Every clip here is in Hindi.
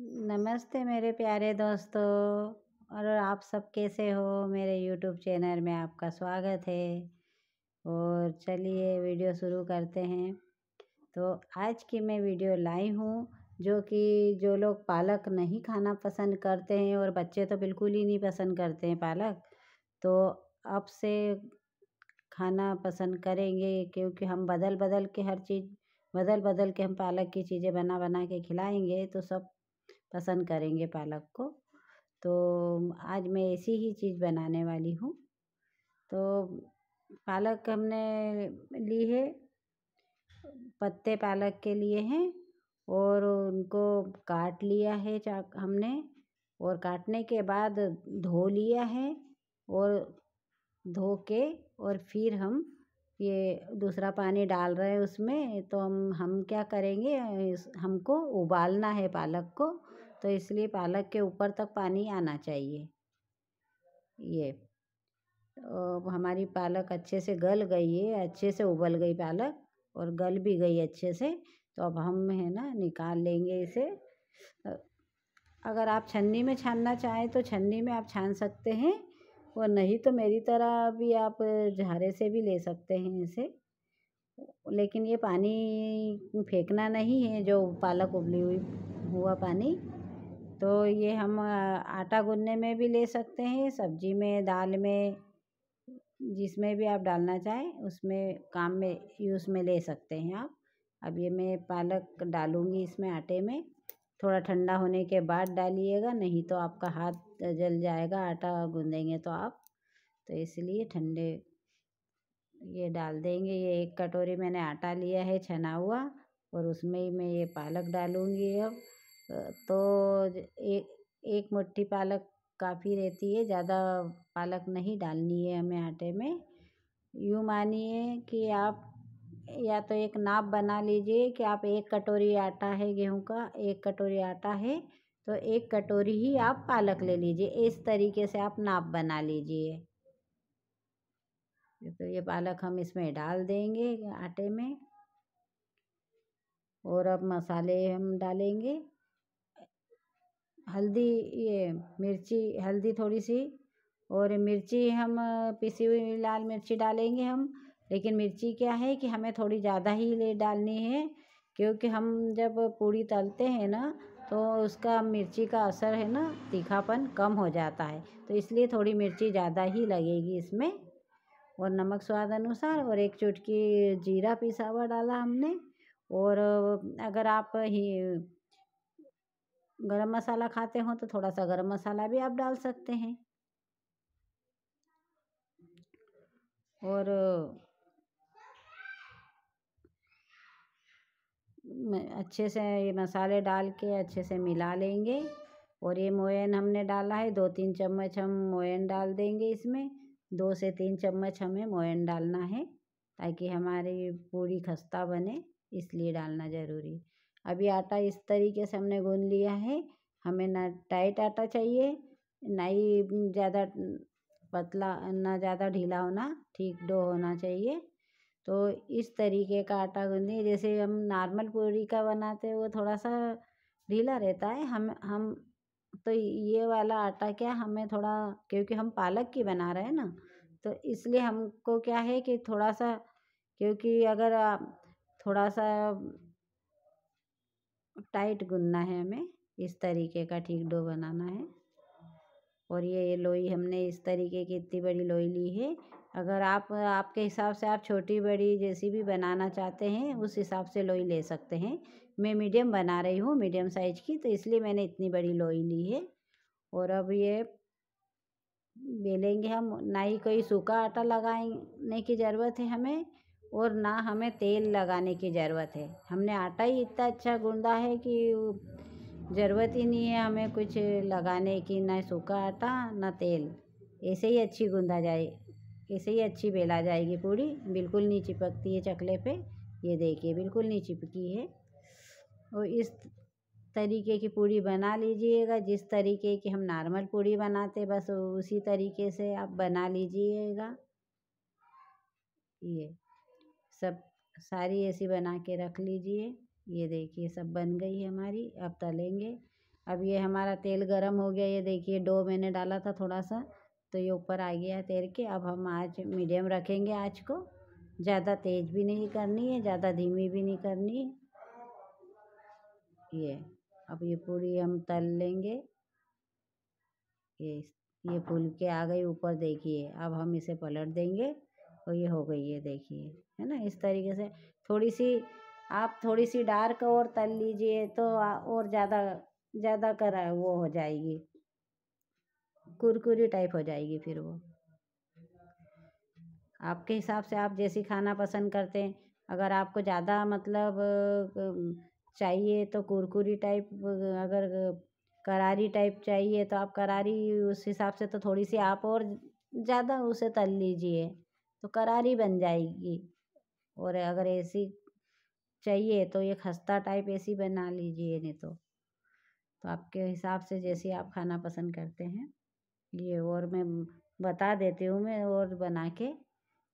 नमस्ते मेरे प्यारे दोस्तों और आप सब कैसे हो मेरे यूट्यूब चैनल में आपका स्वागत है और चलिए वीडियो शुरू करते हैं तो आज की मैं वीडियो लाई हूँ जो कि जो लोग पालक नहीं खाना पसंद करते हैं और बच्चे तो बिल्कुल ही नहीं पसंद करते हैं पालक तो अब से खाना पसंद करेंगे क्योंकि हम बदल बदल के हर चीज़ बदल बदल के हम पालक की चीज़ें बना बना के खिलाएंगे तो सब पसंद करेंगे पालक को तो आज मैं ऐसी ही चीज़ बनाने वाली हूँ तो पालक हमने ली है पत्ते पालक के लिए हैं और उनको काट लिया है चाक हमने और काटने के बाद धो लिया है और धो के और फिर हम ये दूसरा पानी डाल रहे हैं उसमें तो हम हम क्या करेंगे हमको उबालना है पालक को तो इसलिए पालक के ऊपर तक पानी आना चाहिए ये तो हमारी पालक अच्छे से गल गई है अच्छे से उबल गई पालक और गल भी गई अच्छे से तो अब हम है ना निकाल लेंगे इसे अगर आप छन्नी में छानना चाहें तो छन्नी में आप छान सकते हैं और नहीं तो मेरी तरह भी आप झारे से भी ले सकते हैं इसे लेकिन ये पानी फेंकना नहीं है जो पालक उबली हुई हुआ पानी तो ये हम आटा गूंदने में भी ले सकते हैं सब्जी में दाल में जिसमें भी आप डालना चाहें उसमें काम में यूज़ में ले सकते हैं आप अब ये मैं पालक डालूँगी इसमें आटे में थोड़ा ठंडा होने के बाद डालिएगा नहीं तो आपका हाथ जल जाएगा आटा गूंदेंगे तो आप तो इसलिए ठंडे ये डाल देंगे ये एक कटोरी मैंने आटा लिया है छना हुआ और उसमें ही मैं ये पालक डालूँगी अब तो एक एक मुट्ठी पालक काफ़ी रहती है ज़्यादा पालक नहीं डालनी है हमें आटे में यूँ मानिए कि आप या तो एक नाप बना लीजिए कि आप एक कटोरी आटा है गेहूँ का एक कटोरी आटा है तो एक कटोरी ही आप पालक ले लीजिए इस तरीके से आप नाप बना लीजिए तो ये पालक हम इसमें डाल देंगे आटे में और अब मसाले हम डालेंगे हल्दी ये मिर्ची हल्दी थोड़ी सी और मिर्ची हम पिसी हुई लाल मिर्ची डालेंगे हम लेकिन मिर्ची क्या है कि हमें थोड़ी ज़्यादा ही ले डालनी है क्योंकि हम जब पूड़ी तलते हैं ना तो उसका मिर्ची का असर है ना तीखापन कम हो जाता है तो इसलिए थोड़ी मिर्ची ज़्यादा ही लगेगी इसमें और नमक स्वाद अनुसार और एक चुटकी जीरा पिसा हुआ डाला हमने और अगर आप ही गरम मसाला खाते हो तो थोड़ा सा गरम मसाला भी आप डाल सकते हैं और अच्छे से ये मसाले डाल के अच्छे से मिला लेंगे और ये मोयन हमने डाला है दो तीन चम्मच हम मोयन डाल देंगे इसमें दो से तीन चम्मच हमें मोयन डालना है ताकि हमारी पूरी खस्ता बने इसलिए डालना ज़रूरी अभी आटा इस तरीके से हमने गून लिया है हमें ना टाइट आटा चाहिए ना ही ज़्यादा पतला ना ज़्यादा ढीला होना ठीक डो होना चाहिए तो इस तरीके का आटा गूँथे जैसे हम नॉर्मल पूरी का बनाते हैं वो थोड़ा सा ढीला रहता है हम हम तो ये वाला आटा क्या हमें थोड़ा क्योंकि हम पालक की बना रहे हैं ना तो इसलिए हमको क्या है कि थोड़ा सा क्योंकि अगर थोड़ा सा टाइट गुनना है हमें इस तरीके का ठीक डो बनाना है और ये ये लोई हमने इस तरीके की इतनी बड़ी लोई ली है अगर आप आपके हिसाब से आप छोटी बड़ी जैसी भी बनाना चाहते हैं उस हिसाब से लोई ले सकते हैं मैं मीडियम बना रही हूँ मीडियम साइज की तो इसलिए मैंने इतनी बड़ी लोई ली है और अब ये बेलेंगे हम ना ही कोई सूखा आटा लगाने की ज़रूरत है हमें और ना हमें तेल लगाने की ज़रूरत है हमने आटा ही इतना अच्छा गूँधा है कि ज़रूरत ही नहीं है हमें कुछ लगाने की ना सूखा आटा ना तेल ऐसे ही अच्छी गूँधा जाए ऐसे ही अच्छी बेला जाएगी पूड़ी बिल्कुल नहीं चिपकती है चकले पे ये देखिए बिल्कुल नहीं चिपकी है और इस तरीके की पूड़ी बना लीजिएगा जिस तरीके की हम नॉर्मल पूड़ी बनाते बस उसी तरीके से आप बना लीजिएगा ये सब सारी ऐसी बना के रख लीजिए ये देखिए सब बन गई है हमारी अब तलेंगे अब ये हमारा तेल गरम हो गया ये देखिए डो मैंने डाला था थोड़ा सा तो ये ऊपर आ गया है तैर के अब हम आँच मीडियम रखेंगे आँच को ज़्यादा तेज़ भी नहीं करनी है ज़्यादा धीमी भी नहीं करनी है ये अब ये पूरी हम तल लेंगे ये ये फूल के आ गई ऊपर देखिए अब हम इसे पलट देंगे और तो ये हो गई है देखिए है ना इस तरीके से थोड़ी सी आप थोड़ी सी डार्क और तल लीजिए तो और ज़्यादा ज़्यादा कर वो हो जाएगी कुरकुरी टाइप हो जाएगी फिर वो आपके हिसाब से आप जैसी खाना पसंद करते हैं अगर आपको ज़्यादा मतलब चाहिए तो कुरकुरी टाइप अगर करारी टाइप चाहिए तो आप करारी उस हिसाब से तो थोड़ी सी आप और ज़्यादा उसे तल लीजिए तो करारी बन जाएगी और अगर ऐसी चाहिए तो ये खस्ता टाइप ऐसी बना लीजिए नहीं तो तो आपके हिसाब से जैसे आप खाना पसंद करते हैं ये और मैं बता देती हूँ मैं और बना के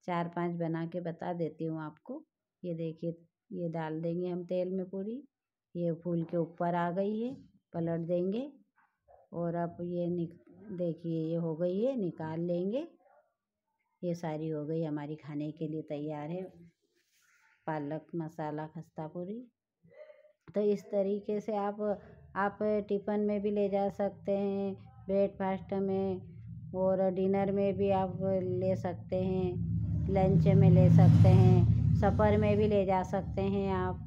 चार पांच बना के बता देती हूँ आपको ये देखिए ये डाल देंगे हम तेल में पूरी ये फूल के ऊपर आ गई है पलट देंगे और अब ये निक देखिए ये हो गई है निकाल लेंगे ये सारी हो गई हमारी खाने के लिए तैयार है पालक मसाला खस्ता पूरी तो इस तरीके से आप आप टिफ़न में भी ले जा सकते हैं ब्रेकफास्ट में और डिनर में भी आप ले सकते हैं लंच में ले सकते हैं सफ़र में भी ले जा सकते हैं आप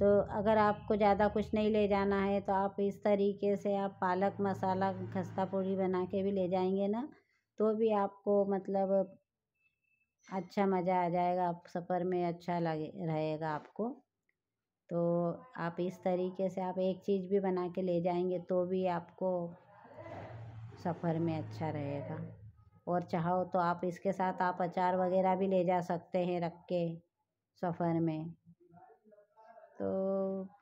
तो अगर आपको ज़्यादा कुछ नहीं ले जाना है तो आप इस तरीके से आप पालक मसाला खस्ता पूरी बना के भी ले जाएंगे ना तो भी आपको मतलब अच्छा मज़ा आ जाएगा आप सफ़र में अच्छा लगे रहेगा आपको तो आप इस तरीके से आप एक चीज़ भी बना के ले जाएंगे तो भी आपको सफ़र में अच्छा रहेगा और चाहो तो आप इसके साथ आप अचार वगैरह भी ले जा सकते हैं रख के सफ़र में तो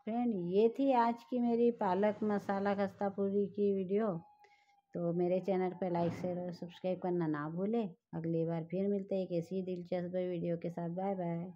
फ्रेंड ये थी आज की मेरी पालक मसाला खस्ता पूरी की वीडियो तो मेरे चैनल पर लाइक शेयर और सब्सक्राइब करना ना भूलें अगली बार फिर मिलते हैं एक ऐसी दिलचस्प वीडियो के साथ बाय बाय